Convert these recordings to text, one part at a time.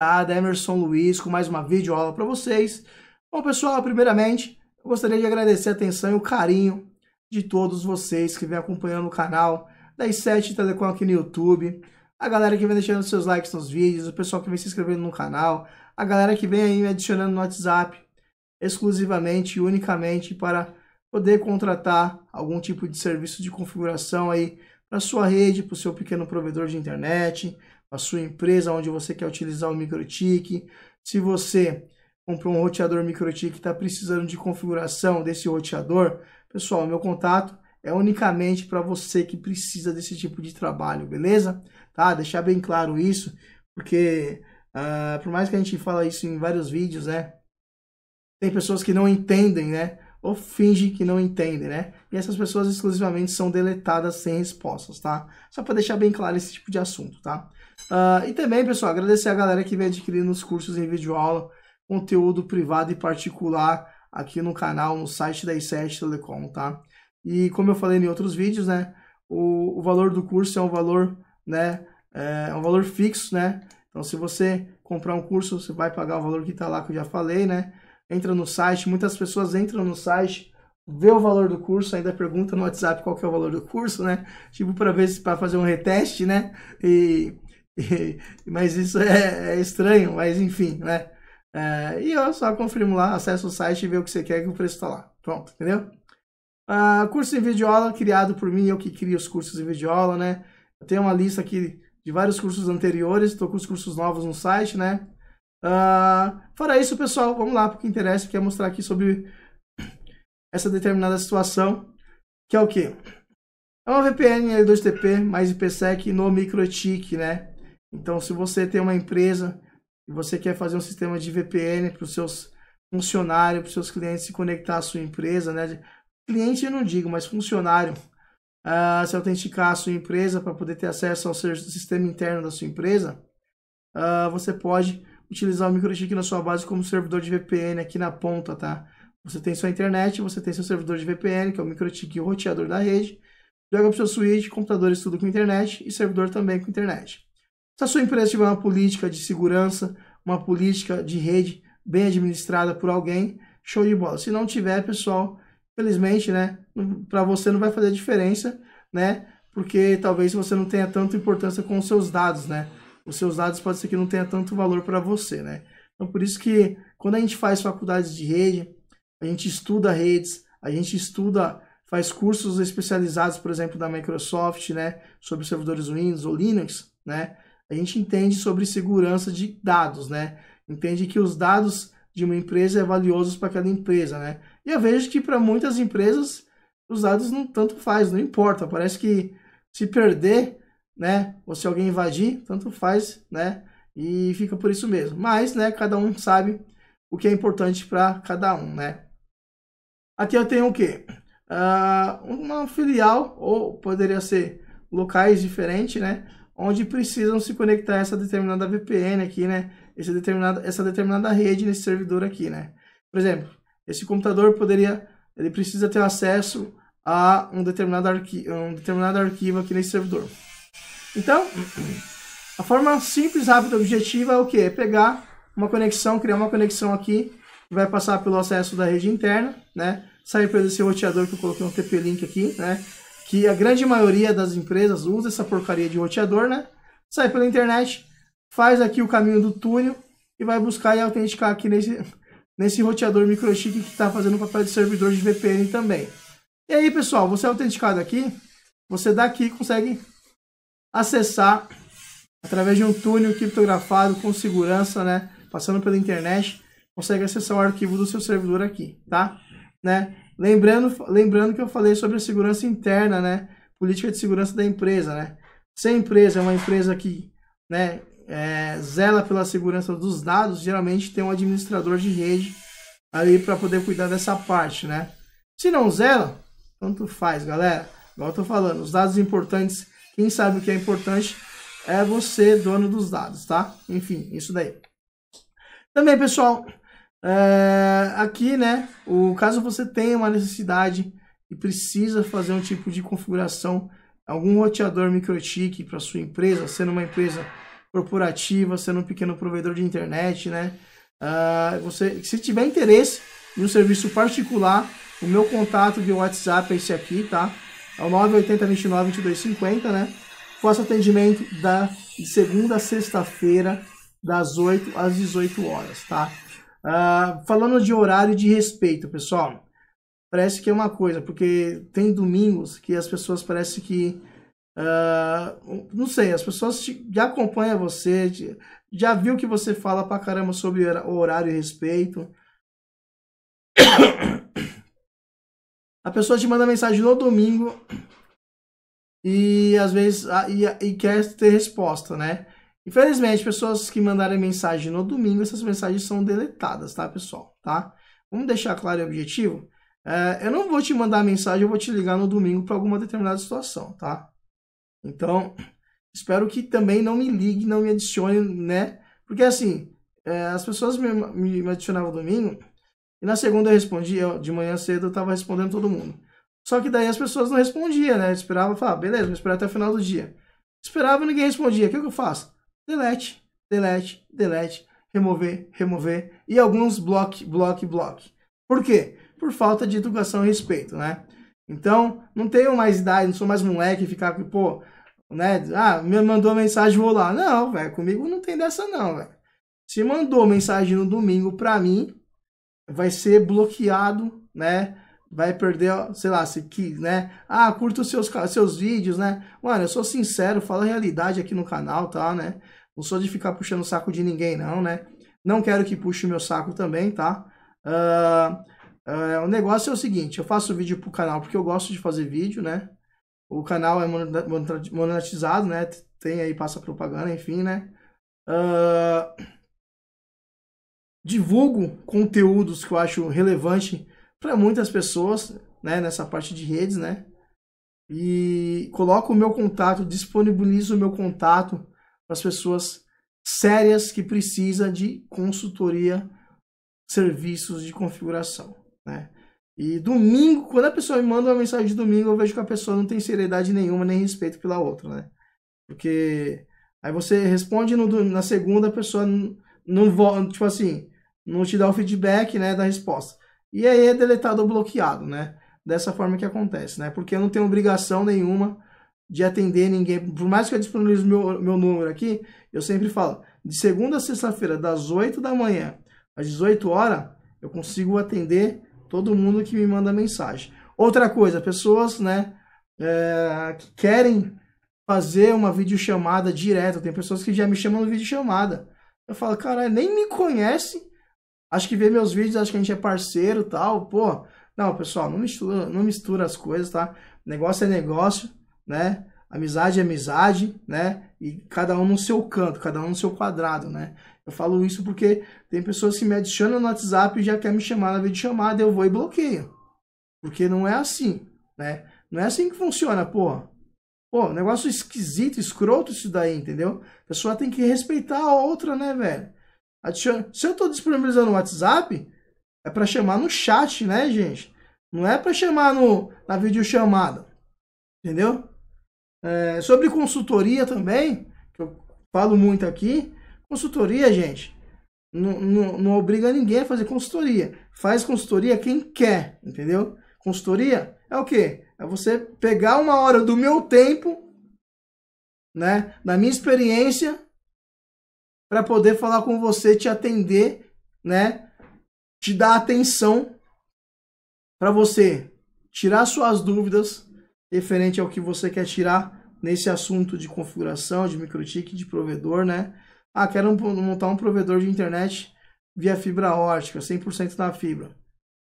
convidada, Emerson Luiz, com mais uma videoaula para vocês. Bom, pessoal, primeiramente, eu gostaria de agradecer a atenção e o carinho de todos vocês que vem acompanhando o canal das 7 Telecom aqui no YouTube, a galera que vem deixando seus likes nos vídeos, o pessoal que vem se inscrevendo no canal, a galera que vem aí me adicionando no WhatsApp, exclusivamente e unicamente para poder contratar algum tipo de serviço de configuração aí para sua rede, para o seu pequeno provedor de internet, a sua empresa onde você quer utilizar o MikroTik. Se você comprou um roteador MikroTik e está precisando de configuração desse roteador, pessoal, meu contato é unicamente para você que precisa desse tipo de trabalho, beleza? Tá? Deixar bem claro isso, porque uh, por mais que a gente fala isso em vários vídeos, né? Tem pessoas que não entendem, né? Ou fingem que não entendem, né? E essas pessoas exclusivamente são deletadas sem respostas, tá? Só para deixar bem claro esse tipo de assunto, tá? Uh, e também, pessoal, agradecer a galera que vem adquirindo os cursos em vídeo aula, conteúdo privado e particular aqui no canal, no site da i7 Telecom, tá? E como eu falei em outros vídeos, né? O, o valor do curso é um valor, né? É, é um valor fixo, né? Então, se você comprar um curso, você vai pagar o valor que tá lá, que eu já falei, né? Entra no site, muitas pessoas entram no site, vê o valor do curso, ainda pergunta no WhatsApp qual que é o valor do curso, né? Tipo, para ver se para fazer um reteste, né? E E, mas isso é, é, estranho, mas enfim, né? É, e eu só confirmo lá, acesso o site e vê o que você quer que o preço está lá. Pronto, entendeu? Ah, curso em videoaula criado por mim, eu que crio os cursos em videoaula, né? Eu tenho uma lista aqui de vários cursos anteriores, estou com os cursos novos no site, né? Ah, fora isso, pessoal, vamos lá porque interessa, que é mostrar aqui sobre essa determinada situação, que é o quê? É uma VPN L2TP mais IPsec no MicroTik, né? Então, se você tem uma empresa e você quer fazer um sistema de VPN para os seus funcionários, para os seus clientes se conectar à sua empresa, né? Cliente eu não digo, mas funcionário. Uh, se autenticar a sua empresa para poder ter acesso ao seu sistema interno da sua empresa, uh, você pode utilizar o microchip na sua base como servidor de VPN aqui na ponta, tá? Você tem sua internet, você tem seu servidor de VPN, que é o microchip e o roteador da rede, joga para o seu switch, computadores tudo com internet e servidor também com internet. Se a sua empresa tiver uma política de segurança, uma política de rede bem administrada por alguém, show de bola. Se não tiver, pessoal, felizmente, né, para você não vai fazer diferença, né? Porque talvez você não tenha tanta importância com os seus dados, né? Os seus dados pode ser que não tenha tanto valor para você, né? Então por isso que quando a gente faz faculdades de rede, a gente estuda redes, a gente estuda, faz cursos especializados, por exemplo, da Microsoft, né, sobre servidores Windows ou Linux, né? a gente entende sobre segurança de dados, né? Entende que os dados de uma empresa é valiosos para aquela empresa, né? E eu vejo que para muitas empresas os dados não tanto faz, não importa. Parece que se perder, né, ou se alguém invadir, tanto faz, né? E fica por isso mesmo. Mas, né, cada um sabe o que é importante para cada um, né? Aqui eu tenho o quê? Uh, uma filial, ou poderia ser locais diferentes, né? onde precisam se conectar a essa determinada VPN aqui, né? Essa determinada, essa determinada rede nesse servidor aqui, né? Por exemplo, esse computador poderia, ele precisa ter acesso a um determinado, arqui, um determinado arquivo aqui nesse servidor. Então, a forma simples, rápida, objetiva é o quê? É pegar uma conexão, criar uma conexão aqui, que vai passar pelo acesso da rede interna, né? Sair pelo esse roteador que eu coloquei um TP-Link aqui, né? que a grande maioria das empresas usa essa porcaria de roteador, né? Sai pela internet, faz aqui o caminho do túnel e vai buscar e autenticar aqui nesse, nesse roteador microchip que está fazendo o papel de servidor de VPN também. E aí, pessoal, você é autenticado aqui, você daqui consegue acessar através de um túnel criptografado com segurança, né? Passando pela internet, consegue acessar o arquivo do seu servidor aqui, tá? Né? Lembrando, lembrando que eu falei sobre a segurança interna, né? Política de segurança da empresa, né? Se a empresa é uma empresa que né, é, zela pela segurança dos dados, geralmente tem um administrador de rede ali para poder cuidar dessa parte, né? Se não zela, tanto faz, galera. Igual eu tô falando, os dados importantes, quem sabe o que é importante é você, dono dos dados, tá? Enfim, isso daí. Também, pessoal, é, aqui, né, o caso você tenha uma necessidade e precisa fazer um tipo de configuração, algum roteador microtik para sua empresa, sendo uma empresa corporativa, sendo um pequeno provedor de internet, né? Uh, você, se tiver interesse em um serviço particular, o meu contato de WhatsApp é esse aqui, tá? É o 980-29-2250, né? Faço atendimento da de segunda a sexta-feira, das 8 às 18 horas, tá? Uh, falando de horário de respeito, pessoal, parece que é uma coisa, porque tem domingos que as pessoas parece que. Uh, não sei, as pessoas te, já acompanham você, te, já viu que você fala pra caramba sobre o horário e respeito. A pessoa te manda mensagem no domingo e às vezes e, e quer ter resposta, né? Infelizmente, pessoas que mandarem mensagem no domingo, essas mensagens são deletadas, tá, pessoal? Tá? Vamos deixar claro e objetivo. É, eu não vou te mandar mensagem, eu vou te ligar no domingo para alguma determinada situação, tá? Então, espero que também não me ligue, não me adicione, né? Porque assim, é, as pessoas me, me, adicionavam domingo e na segunda eu respondia, de manhã cedo eu tava respondendo todo mundo. Só que daí as pessoas não respondiam, né? Eu esperava, falava, ah, beleza, vou esperar até o final do dia. Esperava e ninguém respondia. O que, que eu faço? delete, delete, delete, remover, remover e alguns block, block, block. Por quê? Por falta de educação e respeito, né? Então, não tenho mais idade, não sou mais moleque ficar ficar, pô, né? Ah, me mandou mensagem, vou lá. Não, velho, comigo não tem dessa não, velho. Se mandou mensagem no domingo pra mim, vai ser bloqueado, né? Vai perder, sei lá, se quis, né? Ah, curta os seus, seus vídeos, né? Mano, eu sou sincero, falo a realidade aqui no canal, tá, né? Não sou de ficar puxando o saco de ninguém, não, né? Não quero que puxe o meu saco também, tá? Uh, uh, o negócio é o seguinte, eu faço vídeo pro canal porque eu gosto de fazer vídeo, né? O canal é monetizado, né? Tem aí, passa propaganda, enfim, né? Uh, divulgo conteúdos que eu acho relevante para muitas pessoas, né? Nessa parte de redes, né? E coloco o meu contato, disponibilizo o meu contato para as pessoas sérias que precisam de consultoria, serviços de configuração, né? E domingo, quando a pessoa me manda uma mensagem de domingo, eu vejo que a pessoa não tem seriedade nenhuma nem respeito pela outra, né? Porque aí você responde no, na segunda, a pessoa não, não tipo assim, não te dá o feedback, né, da resposta. E aí é deletado ou bloqueado, né? Dessa forma que acontece, né? Porque eu não tenho obrigação nenhuma de atender ninguém. Por mais que eu disponibilize meu, meu número aqui, eu sempre falo, de segunda a sexta-feira, das 8 da manhã às 18 horas, eu consigo atender todo mundo que me manda mensagem. Outra coisa, pessoas né, é, que querem fazer uma videochamada direto. Tem pessoas que já me chamam no videochamada. Eu falo, cara, nem me conhece. Acho que vê meus vídeos, acho que a gente é parceiro tal. Pô, não, pessoal, não mistura, não mistura as coisas, tá? Negócio é negócio né? Amizade é amizade, né? E cada um no seu canto, cada um no seu quadrado, né? Eu falo isso porque tem pessoas que me adicionam no WhatsApp e já quer me chamar na videochamada, eu vou e bloqueio. Porque não é assim, né? Não é assim que funciona, pô. Pô, negócio esquisito, escroto isso daí, entendeu? A pessoa tem que respeitar a outra, né, velho? Adiciona... Se eu tô disponibilizando o WhatsApp, é para chamar no chat, né, gente? Não é para chamar no, na videochamada. Entendeu? É, sobre consultoria também, que eu falo muito aqui. Consultoria, gente, não, não, não obriga ninguém a fazer consultoria. Faz consultoria quem quer, entendeu? Consultoria é o quê? É você pegar uma hora do meu tempo, né, da minha experiência, para poder falar com você, te atender, né, te dar atenção para você tirar suas dúvidas, referente ao que você quer tirar nesse assunto de configuração, de microtik, de provedor, né? Ah, quero montar um provedor de internet via fibra ótica, 100% da fibra.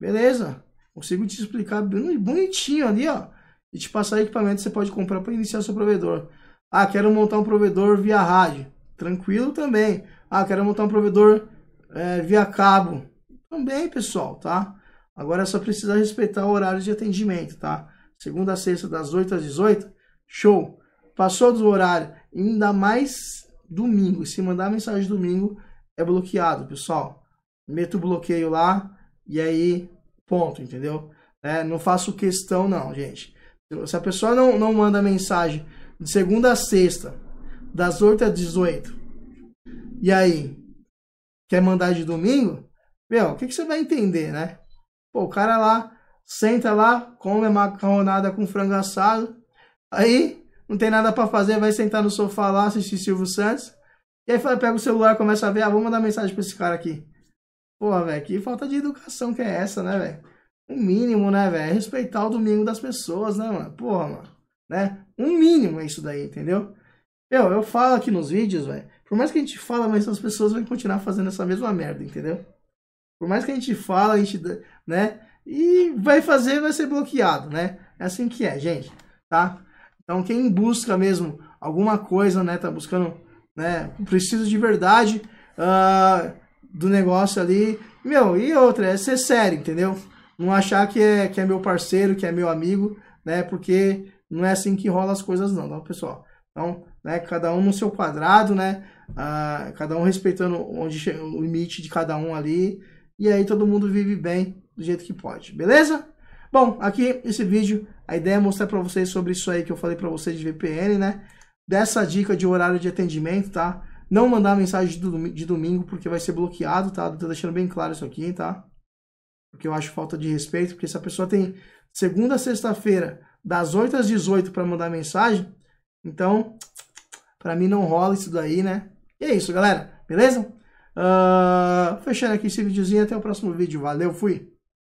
Beleza, consigo te explicar bonitinho ali, ó. E te passar equipamento que você pode comprar para iniciar seu provedor. Ah, quero montar um provedor via rádio. Tranquilo também. Ah, quero montar um provedor é, via cabo. Também, pessoal, tá? Agora é só precisa respeitar o horário de atendimento, tá? segunda a sexta, das 8 às 18, show. Passou do horário, ainda mais domingo. E se mandar mensagem domingo, é bloqueado, pessoal. Meto o bloqueio lá e aí, ponto, entendeu? É, não faço questão, não, gente. Se a pessoa não, não manda mensagem de segunda a sexta, das 8 às 18, e aí quer mandar de domingo, meu, o que, que você vai entender, né? Pô, o cara lá senta lá, come a macarronada com frango assado, aí não tem nada para fazer, vai sentar no sofá lá, assistir Silvio Santos, e aí pega o celular, começa a ver, ah, vou mandar mensagem pra esse cara aqui. Porra, velho, que falta de educação que é essa, né, velho? O um mínimo, né, velho? É respeitar o domingo das pessoas, né, mano? Porra, mano. Né? Um mínimo é isso daí, entendeu? Eu, eu falo aqui nos vídeos, velho. Por mais que a gente fala, mas as pessoas vão continuar fazendo essa mesma merda, entendeu? Por mais que a gente fala, a gente, né? e vai fazer, vai ser bloqueado, né? É assim que é, gente, tá? Então quem busca mesmo alguma coisa, né, tá buscando, né, precisa de verdade uh, do negócio ali, meu, e outra, é ser sério, entendeu? Não achar que é, que é meu parceiro, que é meu amigo, né, porque não é assim que rola as coisas não, não, tá, pessoal? Então, né, cada um no seu quadrado, né, uh, cada um respeitando onde o limite de cada um ali, e aí todo mundo vive bem, do jeito que pode, beleza? Bom, aqui esse vídeo, a ideia é mostrar para vocês sobre isso aí que eu falei para vocês de VPN, né? Dessa dica de horário de atendimento, tá? Não mandar mensagem de domingo, porque vai ser bloqueado, tá? Tô deixando bem claro isso aqui, tá? Porque eu acho falta de respeito, porque se a pessoa tem segunda a sexta-feira, das 8 às 18 para mandar mensagem, então, para mim não rola isso daí, né? E é isso, galera. Beleza? Uh, fechando aqui esse videozinho. Até o próximo vídeo. Valeu, fui!